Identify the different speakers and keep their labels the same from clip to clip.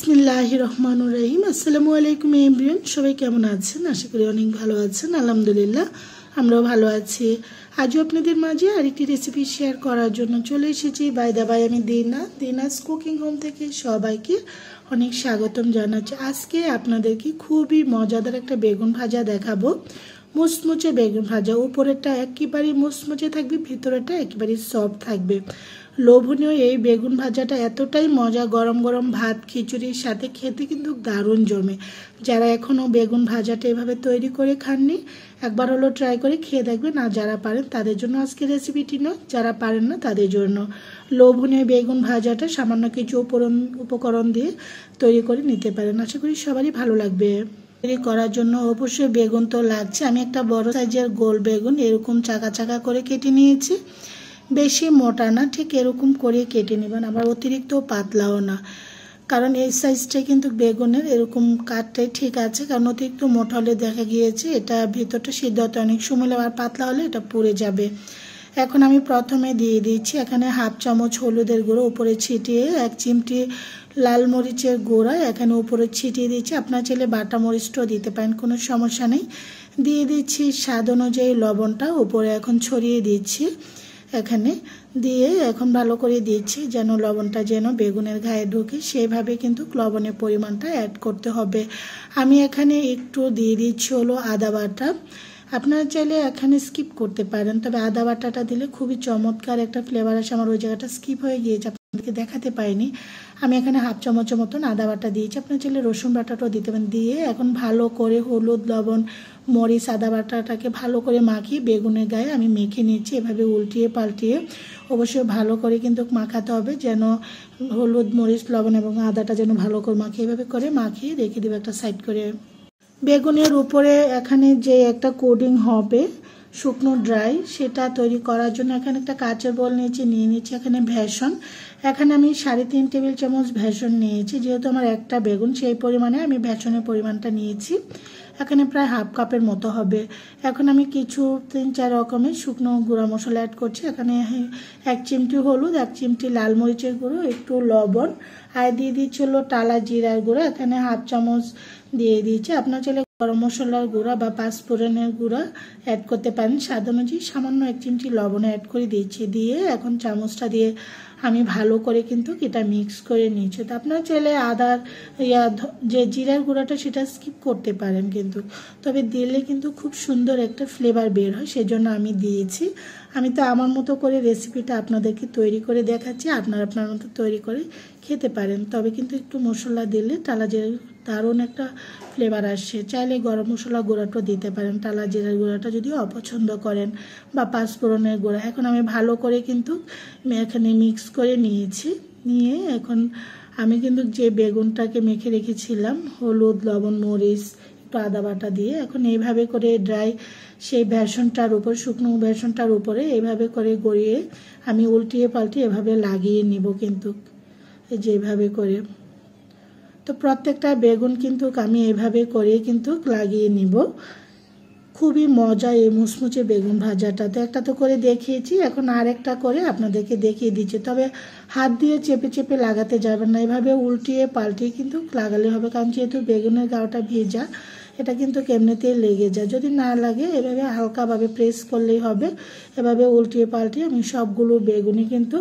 Speaker 1: বিসমিল্লাহ রহমান রাহিম আসসালামু আলাইকুম এমব্রিয়ন সবাই কেমন আছেন আশা করি অনেক ভালো আছেন আলহামদুলিল্লাহ আমরাও ভালো আছি আজও আপনাদের মাঝে আরেকটি রেসিপি শেয়ার করার জন্য চলে এসেছি বাই বাই আমি দিনা দিনাস কুকিং হোম থেকে সবাইকে অনেক স্বাগতম জানাচ্ছি আজকে আপনাদেরকে খুবই মজাদার একটা বেগুন ভাজা দেখাবো মুচমুচে বেগুন ভাজা উপরেরটা একেবারে মুচমুচে থাকবে ভিতরেটা একেবারে সফট থাকবে লোভনীয় এই বেগুন ভাজাটা এতটাই মজা গরম গরম ভাত খিচুড়ির সাথে খেতে কিন্তু দারুণ জমে যারা এখনও বেগুন ভাজাটা এভাবে তৈরি করে খাননি একবার হলো ট্রাই করে খেয়ে দেখবেন না যারা পারেন তাদের জন্য আজকে রেসিপিটি নয় যারা পারেন না তাদের জন্য লোভনীয় বেগুন ভাজাটা সামান্য কিছু উপরণ উপকরণ দিয়ে তৈরি করে নিতে পারেন আশা করি সবারই ভালো লাগবে তৈরি করার জন্য অবশ্যই বেগুন তো লাগছে আমি একটা বড় সাইজের গোল বেগুন এরকম চাকা চাকা করে কেটে নিয়েছি বেশি মোটা না ঠিক এরকম করে কেটে নেবেন আবার অতিরিক্ত পাতলাও না কারণ এই সাইজটাই কিন্তু বেগুনের এরকম কাঠটাই ঠিক আছে কারণ অতিরিক্ত মোটা হলে দেখা গিয়েছে এটা ভেতরটা সিদ্ধ হতে অনেক সময় আবার পাতলা হলে এটা পুড়ে যাবে এখন আমি প্রথমে দিয়ে দিচ্ছি এখানে হাফ চামচ হলুদের গুঁড়ো উপরে ছিটিয়ে এক চিমটি লাল মরিচের গুঁড়া এখানে উপরে ছিটিয়ে দিচ্ছি আপনার ছেলে বাটা মরিচটাও দিতে পারেন কোনো সমস্যা নেই দিয়ে দিচ্ছি স্বাদ অনুযায়ী লবণটা উপরে এখন ছড়িয়ে দিচ্ছি এখানে দিয়ে এখন ভালো করে দিচ্ছি যেন লবণটা যেন বেগুনের গায়ে ঢুকে সেভাবে কিন্তু লবণের পরিমাণটা অ্যাড করতে হবে আমি এখানে একটু দিয়ে দিচ্ছি হলো আদা বাটা আপনারা চাইলে এখানে স্কিপ করতে পারেন তবে আদা বাটাটা দিলে খুবই চমৎকার একটা ফ্লেভার আছে আমার ওই জায়গাটা স্কিপ হয়ে গিয়েছে আপনাদেরকে দেখাতে পাইনি আমি এখানে হাফ চামচের মতন আদা বাটা দিয়েছি আপনার চাইলে রসুন বাটাটাও দিতে পারেন দিয়ে এখন ভালো করে হলুদ লবণ মরিচ আদা বাটাটাকে ভালো করে মাখিয়ে বেগুনের গায়ে আমি মেখে নিচ্ছি এভাবে উল্টিয়ে পাল্টিয়ে অবশ্যই ভালো করে কিন্তু মাখাতে হবে যেন হলুদ মরিচ লবণ এবং আদাটা যেন ভালো করে মাখিয়ে এভাবে করে মাখিয়ে রেখে দেবে একটা সাইড করে বেগুনের উপরে এখানে যে একটা কোডিং হবে শুকনো ড্রাই সেটা তৈরি করার জন্য এখানে একটা কাঁচের বল নিয়েছি নিয়ে নিচ্ছি এখানে ভ্যাসন এখানে আমি সাড়ে তিন টেবিল চামচ ভেষণ নিয়েছি যেহেতু আমার একটা বেগুন সেই পরিমাণে আমি ভ্যাসনের পরিমাণটা নিয়েছি এখানে প্রায় হাফ কাপের মতো হবে এখন আমি কিছু তিন চার রকমের শুকনো গুঁড়া মশলা অ্যাড করছি এখানে এক চিমটি হলুদ এক চিমটি লাল মরিচের গুঁড়ো একটু লবণ আর দিয়ে হলো টালা জিরার গুঁড়ো এখানে হাফ চামচ দিয়ে দিয়েছি আপনার চলে গরম মশলার গুঁড়া বা পাঁচফোড়নের গুঁড়া অ্যাড করতে পারেন স্বাদ অনুযায়ী সামান্য এক চিমটি লবণ অ্যাড করে দিয়েছি দিয়ে এখন চামচটা দিয়ে আমি ভালো করে কিন্তু এটা মিক্স করে নিয়েছি তো আপনার চাইলে আদার ইয়া যে জিরার গুঁড়াটা সেটা স্কিপ করতে পারেন কিন্তু কিন্তু তবে দিলে কিন্তু খুব সুন্দর একটা ফ্লেভার বের হয় সেজন্য আমি দিয়েছি আমি তো আমার মতো করে রেসিপিটা আপনাদেরকে তৈরি করে দেখাচ্ছি আপনারা আপনার মতো তৈরি করে খেতে পারেন তবে কিন্তু একটু মশলা দিলে টালা জিরার দারুণ একটা ফ্লেভার আসে চাইলে গরম মশলা গুঁড়াটা দিতে পারেন টালা জিরার গুঁড়াটা যদি অপছন্দ করেন বা পাঁচফোড়নের গুঁড়া এখন আমি ভালো করে কিন্তু এখানে মিক্স করে নিয়েছি নিয়ে এখন আমি কিন্তু যে বেগুনটাকে মেখে রেখেছিলাম হলুদ লবণ মরিচ একটু আদা বাটা দিয়ে এখন এইভাবে করে ড্রাই সেই বেসনটার উপর শুকনো বেসনটার উপরে এইভাবে করে গড়িয়ে আমি উল্টিয়ে পাল্টিয়ে এভাবে লাগিয়ে নিব কিন্তু এই যে করে তো প্রত্যেকটা বেগুন কিন্তু আমি এভাবে করে কিন্তু লাগিয়ে নিব খুবই মজা এই মুচমুচে বেগুন ভাজাটা তো একটা তো করে দেখিয়েছি এখন আরেকটা করে আপনাদেরকে দেখিয়ে দিচ্ছি তবে হাত দিয়ে চেপে চেপে লাগাতে যাবেন না এভাবে উল্টিয়ে পাল্টিয়ে কিন্তু লাগালে হবে কারণ যেহেতু বেগুনের গাওটা ভেজা এটা কিন্তু কেমনিতেই লেগে যায় যদি না লাগে এভাবে হালকাভাবে প্রেস করলেই হবে এভাবে উল্টিয়ে পাল্টিয়ে আমি সবগুলো বেগুনি কিন্তু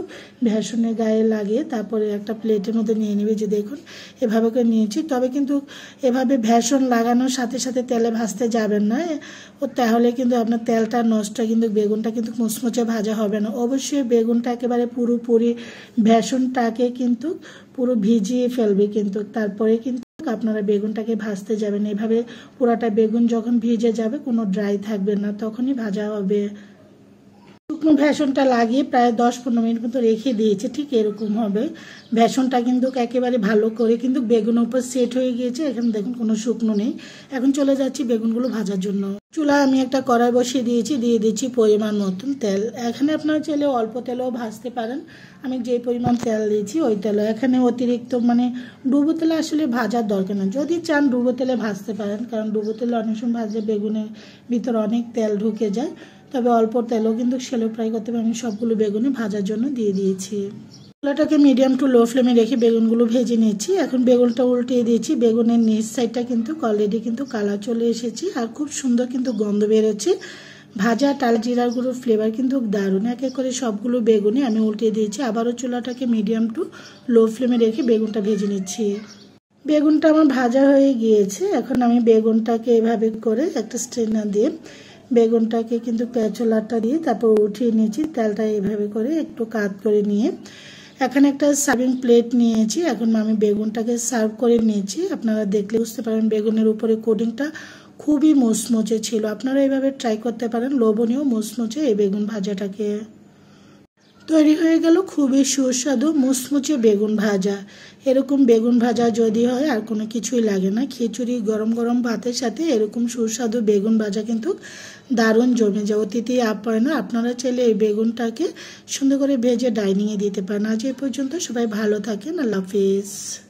Speaker 1: ভেসনের গায়ে লাগিয়ে তারপরে একটা প্লেটের মধ্যে নিয়ে নিবে যে দেখুন এভাবে করে নিয়েছি তবে কিন্তু এভাবে ভেসন লাগানোর সাথে সাথে তেলে ভাজতে যাবেন না ও তাহলে কিন্তু আপনার তেলটা নষ্ট কিন্তু বেগুনটা কিন্তু মুচমুচে ভাজা হবে না অবশ্যই বেগুনটা একেবারে পুরোপুরি ভেসনটাকে কিন্তু পুরো ভিজিয়ে ফেলবে কিন্তু তারপরে কিন্তু আপনারা বেগুনটাকে ভাজতে যাবেন এভাবে পুরাটা বেগুন যখন ভিজে যাবে কোনো ড্রাই থাকবে না তখনই ভাজা হবে শুকনো ভ্যাসনটা লাগিয়ে প্রায় দশ পনেরো মিনিট মতো রেখে দিয়েছে ঠিক এরকম হবে ভ্যাসনটা কিন্তু একেবারে ভালো করে কিন্তু বেগুনের উপর সেট হয়ে গিয়েছে এখানে দেখুন কোনো শুকনো নেই এখন চলে যাচ্ছি বেগুনগুলো ভাজার জন্য চুলা আমি একটা কড়াই বসিয়ে দিয়েছি দিয়ে দিচ্ছি পরিমাণ মতন তেল এখানে আপনারা চাইলে অল্প তেলেও ভাজতে পারেন আমি যে পরিমাণ তেল দিয়েছি ওই তেলও এখানে অতিরিক্ত মানে ডুবো তেলে আসলে ভাজার দরকার নেই যদি চান ডুবো তেলে ভাজতে পারেন কারণ ডুবো তেলে অনেক সময় ভাজলে বেগুনের ভিতর অনেক তেল ঢুকে যায় তবে অল্প তেলও কিন্তু সেলো ফ্রাই করতে হবে আমি সবগুলো বেগুনে ভাজার জন্য দিয়ে দিয়েছি চুলাটাকে মিডিয়াম টু লো ফ্লেমে রেখে বেগুনগুলো ভেজে নিয়েছি এখন বেগুনটা উল্টিয়ে দিয়েছি বেগুনের নিচ সাইডটা কিন্তু অলরেডি কিন্তু কালার চলে এসেছি আর খুব সুন্দর কিন্তু গন্ধ বেরোচ্ছে ভাজা টাল জিরার ফ্লেভার কিন্তু দারুণ এক এক করে সবগুলো বেগুনে আমি উল্টিয়ে দিয়েছি আবারও চুলাটাকে মিডিয়াম টু লো ফ্লেমে রেখে বেগুনটা ভেজে নিচ্ছি বেগুনটা আমার ভাজা হয়ে গিয়েছে এখন আমি বেগুনটাকে এভাবে করে একটা স্ট্রেনার দিয়ে বেগুনটাকে কিন্তু পেঁচলাটা দিয়ে তারপর উঠিয়ে নিয়েছি তেলটা এইভাবে করে একটু কাত করে নিয়ে এখন একটা সার্ভিং প্লেট নিয়েছি এখন আমি বেগুনটাকে সার্ভ করে নিয়েছি আপনারা দেখলে বুঝতে পারেন বেগুনের উপরে কোডিংটা খুবই মুচমুচে ছিল আপনারা এইভাবে ট্রাই করতে পারেন লোভনীয় মুচমুচে এই বেগুন ভাজাটাকে তৈরি হয়ে গেল খুবই সুস্বাদু মুচমুচে বেগুন ভাজা এরকম বেগুন ভাজা যদি হয় আর কোনো কিছুই লাগে না খিচুড়ি গরম গরম ভাতের সাথে এরকম সুস্বাদু বেগুন ভাজা কিন্তু দারুণ জমে যায় অতিথি না আপনারা চাইলে এই বেগুনটাকে সুন্দর করে ভেজে ডাইনিংয়ে দিতে পারেন আজ এই পর্যন্ত সবাই ভালো থাকেন আল্লাহ হাফিজ